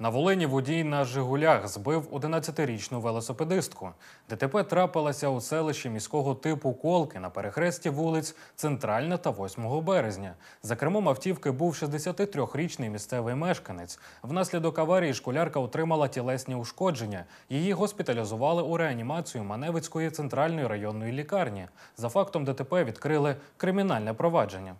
На Волині водій на Жигулях збив 11-річну велосипедистку. ДТП трапилася у селищі міського типу Колки на перехресті вулиць Центральна та 8 березня. За кермом автівки був 63-річний місцевий мешканець. Внаслідок аварії школярка отримала тілесні ушкодження. Її госпіталізували у реанімацію Маневицької центральної районної лікарні. За фактом ДТП відкрили кримінальне провадження.